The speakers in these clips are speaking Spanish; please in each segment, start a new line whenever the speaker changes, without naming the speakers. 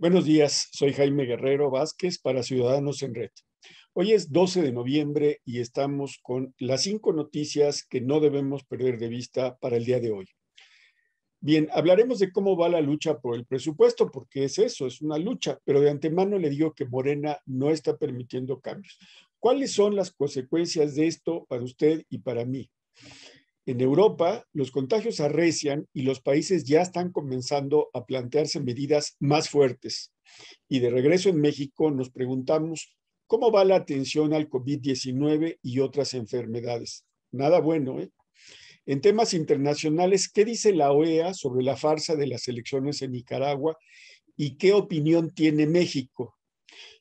Buenos días, soy Jaime Guerrero Vázquez para Ciudadanos en Red. Hoy es 12 de noviembre y estamos con las cinco noticias que no debemos perder de vista para el día de hoy. Bien, hablaremos de cómo va la lucha por el presupuesto, porque es eso, es una lucha, pero de antemano le digo que Morena no está permitiendo cambios. ¿Cuáles son las consecuencias de esto para usted y para mí? En Europa, los contagios arrecian y los países ya están comenzando a plantearse medidas más fuertes. Y de regreso en México nos preguntamos cómo va la atención al COVID-19 y otras enfermedades. Nada bueno, ¿eh? En temas internacionales, ¿qué dice la OEA sobre la farsa de las elecciones en Nicaragua y qué opinión tiene México?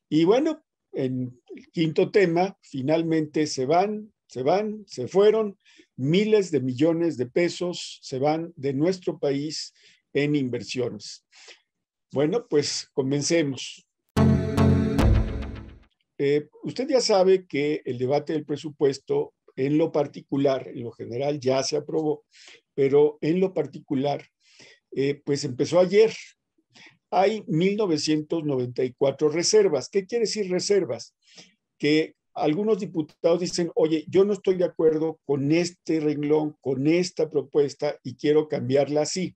Y bueno, en el quinto tema, finalmente se van se van, se fueron, miles de millones de pesos se van de nuestro país en inversiones. Bueno, pues comencemos. Eh, usted ya sabe que el debate del presupuesto en lo particular, en lo general ya se aprobó, pero en lo particular, eh, pues empezó ayer. Hay 1.994 reservas. ¿Qué quiere decir reservas? Que algunos diputados dicen, oye, yo no estoy de acuerdo con este renglón, con esta propuesta y quiero cambiarla así.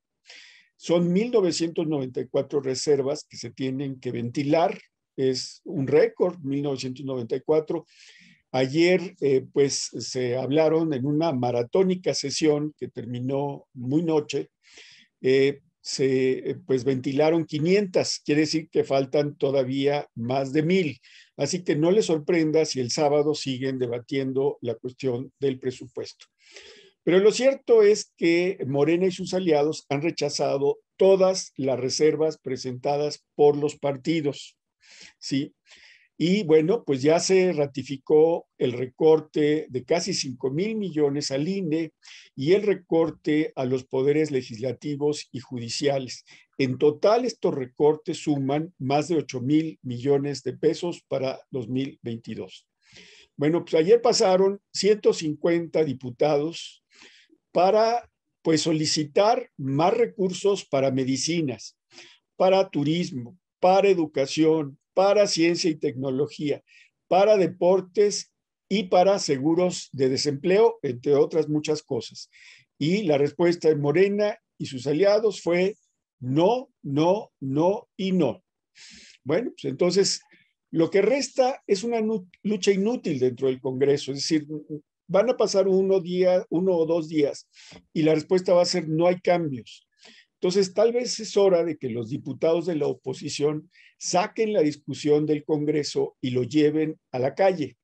Son 1.994 reservas que se tienen que ventilar. Es un récord, 1994. Ayer, eh, pues, se hablaron en una maratónica sesión que terminó muy noche. Eh, se, eh, pues, ventilaron 500, quiere decir que faltan todavía más de 1.000 Así que no les sorprenda si el sábado siguen debatiendo la cuestión del presupuesto. Pero lo cierto es que Morena y sus aliados han rechazado todas las reservas presentadas por los partidos. ¿sí? Y bueno, pues ya se ratificó el recorte de casi 5 mil millones al INE y el recorte a los poderes legislativos y judiciales. En total, estos recortes suman más de 8 mil millones de pesos para 2022. Bueno, pues ayer pasaron 150 diputados para pues solicitar más recursos para medicinas, para turismo, para educación, para ciencia y tecnología, para deportes y para seguros de desempleo, entre otras muchas cosas. Y la respuesta de Morena y sus aliados fue no, no, no y no. Bueno, pues entonces lo que resta es una lucha inútil dentro del Congreso, es decir, van a pasar uno, día, uno o dos días y la respuesta va a ser no hay cambios. Entonces, tal vez es hora de que los diputados de la oposición saquen la discusión del Congreso y lo lleven a la calle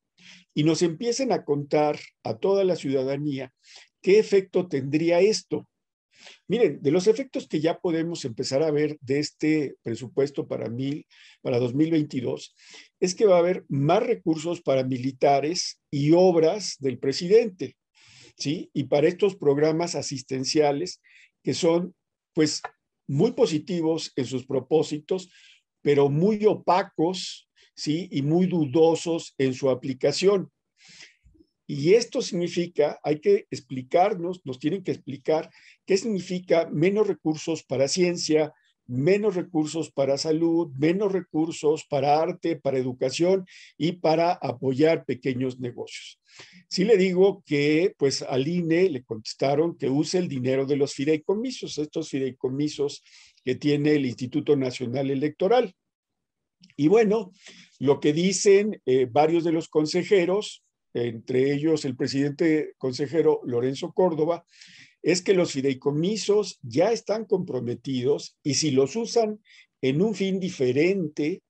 y nos empiecen a contar a toda la ciudadanía qué efecto tendría esto. Miren, de los efectos que ya podemos empezar a ver de este presupuesto para, mil, para 2022, es que va a haber más recursos para militares y obras del presidente, ¿sí? Y para estos programas asistenciales que son pues muy positivos en sus propósitos, pero muy opacos, ¿sí? Y muy dudosos en su aplicación. Y esto significa, hay que explicarnos, nos tienen que explicar qué significa menos recursos para ciencia, menos recursos para salud, menos recursos para arte, para educación y para apoyar pequeños negocios. Sí le digo que pues al INE le contestaron que use el dinero de los fideicomisos, estos fideicomisos que tiene el Instituto Nacional Electoral. Y bueno, lo que dicen eh, varios de los consejeros, entre ellos el presidente consejero Lorenzo Córdoba, es que los fideicomisos ya están comprometidos y si los usan en un fin diferente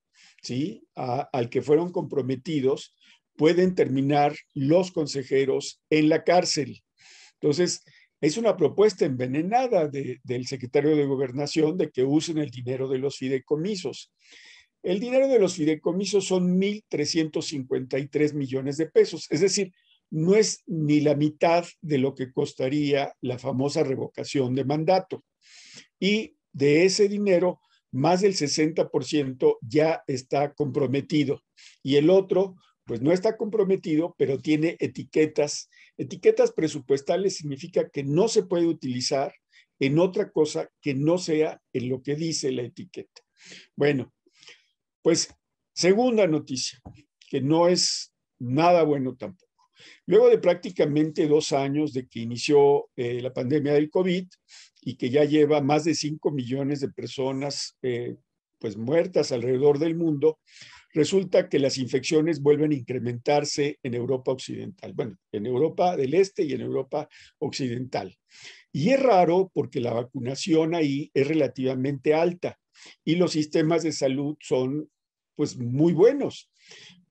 al que fueron comprometidos, pueden terminar los consejeros en la cárcel. Entonces, es una propuesta envenenada del secretario de gobernación de que usen el dinero de los fideicomisos. El dinero de los fideicomisos son 1.353 millones de pesos, es decir, no es ni la mitad de lo que costaría la famosa revocación de mandato. Y de ese dinero, más del 60% ya está comprometido y el otro, pues no está comprometido, pero tiene etiquetas. Etiquetas presupuestales significa que no se puede utilizar en otra cosa que no sea en lo que dice la etiqueta. Bueno, pues segunda noticia, que no es nada bueno tampoco. Luego de prácticamente dos años de que inició eh, la pandemia del COVID y que ya lleva más de 5 millones de personas eh, pues muertas alrededor del mundo, resulta que las infecciones vuelven a incrementarse en Europa Occidental, bueno, en Europa del Este y en Europa Occidental. Y es raro porque la vacunación ahí es relativamente alta y los sistemas de salud son pues muy buenos.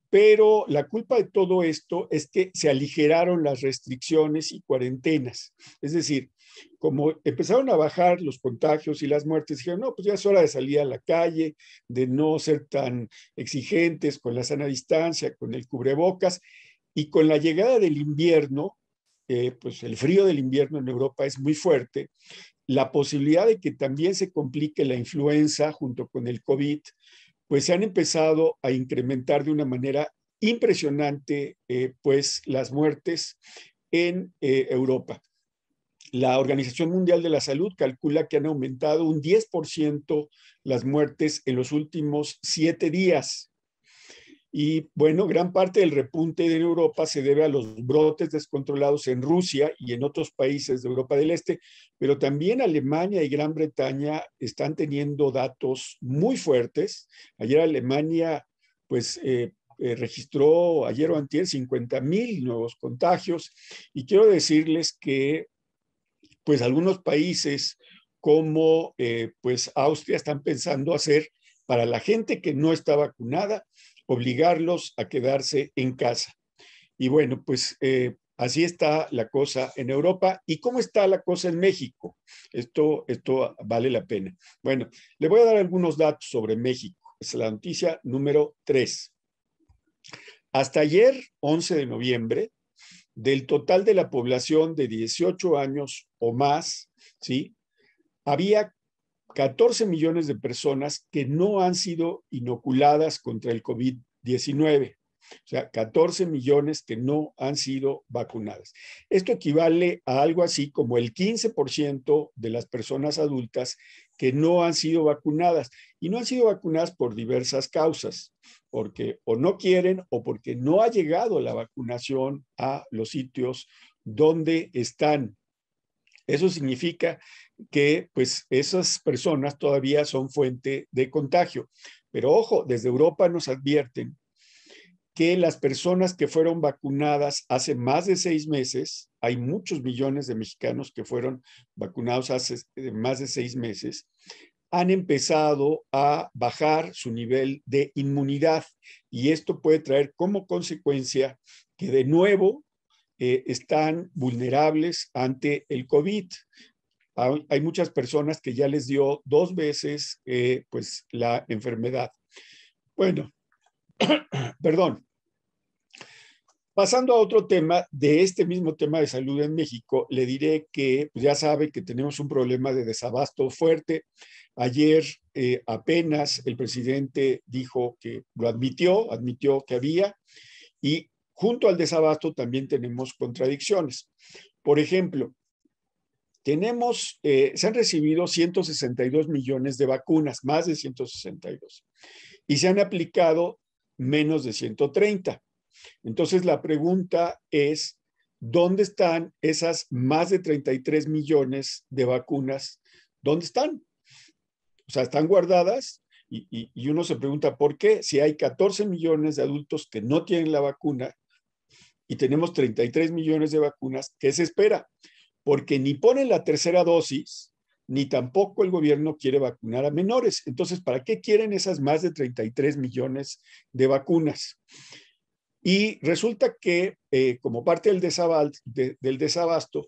Pero la culpa de todo esto es que se aligeraron las restricciones y cuarentenas. Es decir, como empezaron a bajar los contagios y las muertes, dijeron, no, pues ya es hora de salir a la calle, de no ser tan exigentes con la sana distancia, con el cubrebocas. Y con la llegada del invierno, eh, pues el frío del invierno en Europa es muy fuerte, la posibilidad de que también se complique la influenza junto con el COVID pues se han empezado a incrementar de una manera impresionante eh, pues las muertes en eh, Europa. La Organización Mundial de la Salud calcula que han aumentado un 10% las muertes en los últimos siete días y bueno, gran parte del repunte en Europa se debe a los brotes descontrolados en Rusia y en otros países de Europa del Este, pero también Alemania y Gran Bretaña están teniendo datos muy fuertes. Ayer Alemania, pues, eh, eh, registró ayer o antier 50 mil nuevos contagios y quiero decirles que, pues, algunos países como, eh, pues, Austria están pensando hacer para la gente que no está vacunada obligarlos a quedarse en casa. Y bueno, pues eh, así está la cosa en Europa y cómo está la cosa en México. Esto, esto vale la pena. Bueno, le voy a dar algunos datos sobre México. Es la noticia número 3. Hasta ayer, 11 de noviembre, del total de la población de 18 años o más, ¿sí? Había 14 millones de personas que no han sido inoculadas contra el COVID-19. O sea, 14 millones que no han sido vacunadas. Esto equivale a algo así como el 15% de las personas adultas que no han sido vacunadas. Y no han sido vacunadas por diversas causas, porque o no quieren o porque no ha llegado la vacunación a los sitios donde están eso significa que pues esas personas todavía son fuente de contagio. Pero ojo, desde Europa nos advierten que las personas que fueron vacunadas hace más de seis meses, hay muchos millones de mexicanos que fueron vacunados hace más de seis meses, han empezado a bajar su nivel de inmunidad y esto puede traer como consecuencia que de nuevo eh, están vulnerables ante el COVID. Hay, hay, muchas personas que ya les dio dos veces eh, pues, la enfermedad. Bueno, perdón. Pasando a otro tema, de este mismo tema de salud en México, le diré que pues, ya sabe que tenemos un problema de desabasto fuerte. Ayer eh, apenas el presidente dijo que lo admitió, admitió que había, y junto al desabasto también tenemos contradicciones. Por ejemplo, tenemos, eh, se han recibido 162 millones de vacunas, más de 162, y se han aplicado menos de 130. Entonces, la pregunta es, ¿dónde están esas más de 33 millones de vacunas? ¿Dónde están? O sea, están guardadas y, uno se pregunta por qué si hay 14 millones de adultos que no tienen la vacuna y tenemos 33 millones de vacunas que se espera, porque ni ponen la tercera dosis, ni tampoco el gobierno quiere vacunar a menores. Entonces, ¿para qué quieren esas más de 33 millones de vacunas? Y resulta que, eh, como parte del, del desabasto,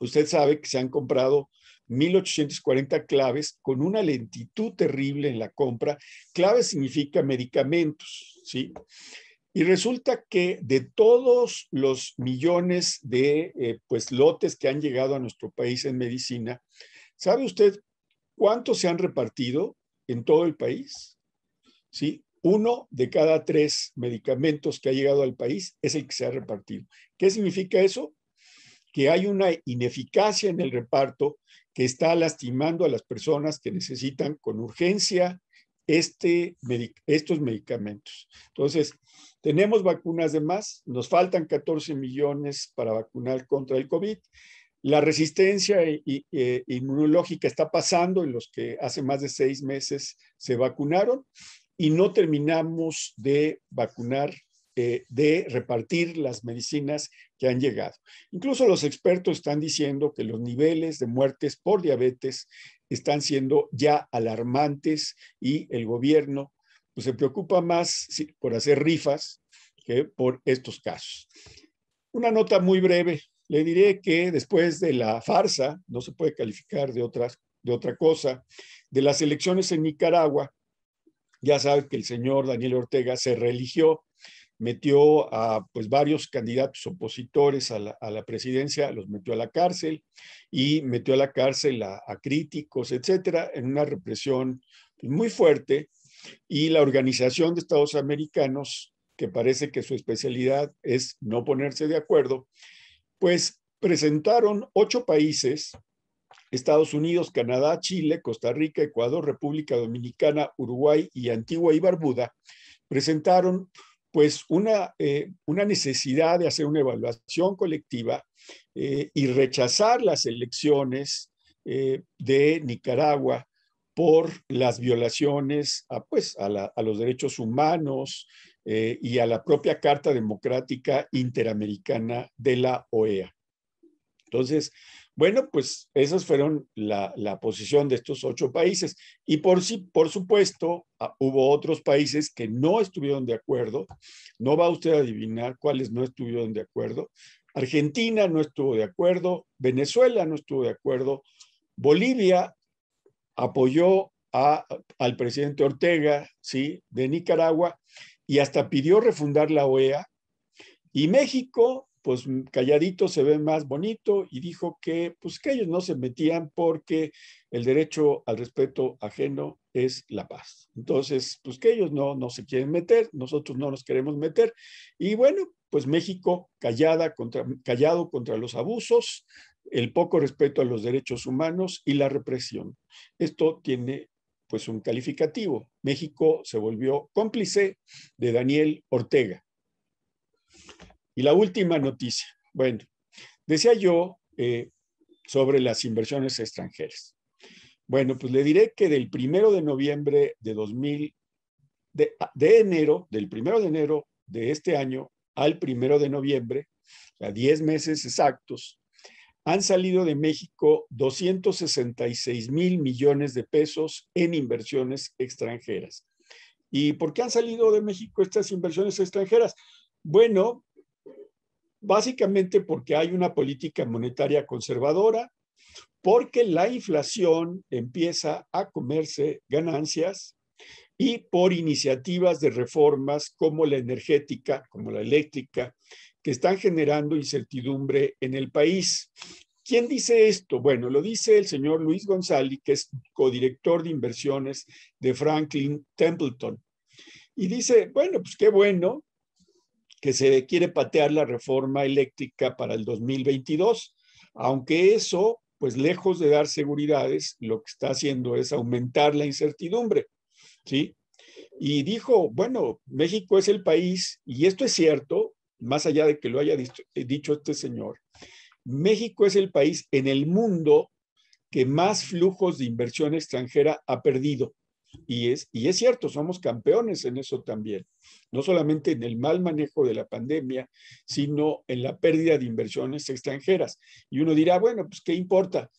usted sabe que se han comprado 1840 claves con una lentitud terrible en la compra. Claves significa medicamentos, ¿sí? Y resulta que de todos los millones de eh, pues, lotes que han llegado a nuestro país en medicina, ¿sabe usted cuántos se han repartido en todo el país? ¿Sí? Uno de cada tres medicamentos que ha llegado al país es el que se ha repartido. ¿Qué significa eso? Que hay una ineficacia en el reparto que está lastimando a las personas que necesitan con urgencia este estos medicamentos. Entonces, tenemos vacunas de más, nos faltan 14 millones para vacunar contra el COVID. La resistencia e-, eh, inmunológica está pasando en los que hace más de seis meses se vacunaron y no terminamos de vacunar, eh, de repartir las medicinas que han llegado. Incluso los expertos están diciendo que los niveles de muertes por diabetes están siendo ya alarmantes y el gobierno pues, se preocupa más por hacer rifas que por estos casos. Una nota muy breve. Le diré que después de la farsa, no se puede calificar de, otras, de otra cosa, de las elecciones en Nicaragua, ya sabe que el señor Daniel Ortega se religió metió a pues, varios candidatos opositores a la, presidencia, los metió a la cárcel y metió a la cárcel a, críticos, etcétera, en una represión pues, muy fuerte. Y la Organización de Estados Americanos, que parece que su especialidad es no ponerse de acuerdo, pues presentaron ocho países, Estados Unidos, Canadá, Chile, Costa Rica, Ecuador, República Dominicana, Uruguay y Antigua y Barbuda, presentaron pues una, eh, una necesidad de hacer una evaluación colectiva eh, y rechazar las elecciones eh, de Nicaragua por las violaciones a, pues, a, a los derechos humanos y a la propia Carta Democrática Interamericana de la OEA. Entonces, bueno, pues esas fueron la, posición de estos ocho países. Y por, por supuesto, ah, hubo otros países que no estuvieron de acuerdo. No va usted a adivinar cuáles no estuvieron de acuerdo. Argentina no estuvo de acuerdo, Venezuela no estuvo de acuerdo, Bolivia apoyó al presidente Ortega, ¿sí? De Nicaragua y hasta pidió refundar la OEA. Y México pues mm, calladito se ve más bonito y dijo que, pues que ellos no se metían porque el derecho al respeto ajeno es la paz. Entonces, pues que ellos no, no se quieren meter, nosotros no nos queremos meter. Y bueno, pues México callada callado contra los abusos, el poco respeto a los derechos humanos y la represión. Esto tiene pues un calificativo. México se volvió cómplice de Daniel Ortega y la última noticia. Bueno, decía yo eh, sobre las inversiones extranjeras. Bueno, pues le diré que del primero de noviembre de 2000, de, enero, del primero de enero de este año al primero de noviembre, a diez 10 meses exactos, han salido de México 266 mil millones de pesos en inversiones extranjeras. ¿Y por qué han salido de México estas inversiones extranjeras? Bueno, básicamente porque hay una política monetaria conservadora, porque la inflación empieza a comerse ganancias y por iniciativas de reformas como la energética, como la eléctrica, que están generando incertidumbre en el país. ¿Quién dice esto? Bueno, lo dice el señor Luis González, que es codirector de inversiones de Franklin Templeton. Y dice, bueno, pues qué bueno, que se quiere patear la reforma eléctrica para el 2022, aunque eso, pues lejos de dar seguridades, lo que está haciendo es aumentar la incertidumbre, ¿sí? Y dijo, bueno, México es el país, y esto es cierto, más allá de que lo haya dicho eh, este señor, México es el país en el mundo que más flujos de inversión extranjera ha perdido y es, y es cierto, somos campeones en eso también, no solamente en el mal manejo de la pandemia, sino en la pérdida de inversiones extranjeras. Y uno dirá, bueno, pues ¿qué importa?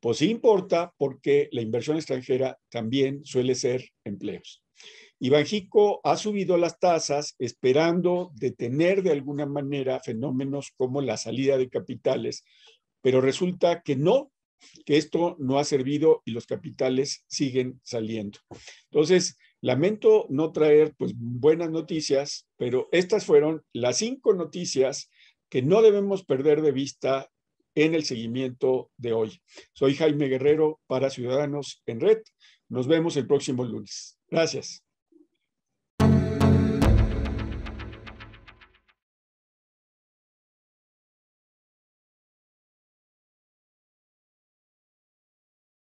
Pues sí importa porque la inversión extranjera también suele ser empleos. Y Banjico ha subido las tasas esperando detener de alguna manera fenómenos como la salida de capitales, pero resulta que no, que esto no ha servido y los capitales siguen saliendo. Entonces, lamento no traer pues buenas noticias, pero estas fueron las cinco noticias que no debemos perder de vista en el seguimiento de hoy. Soy Jaime Guerrero para Ciudadanos en Red. Nos vemos el próximo lunes. Gracias.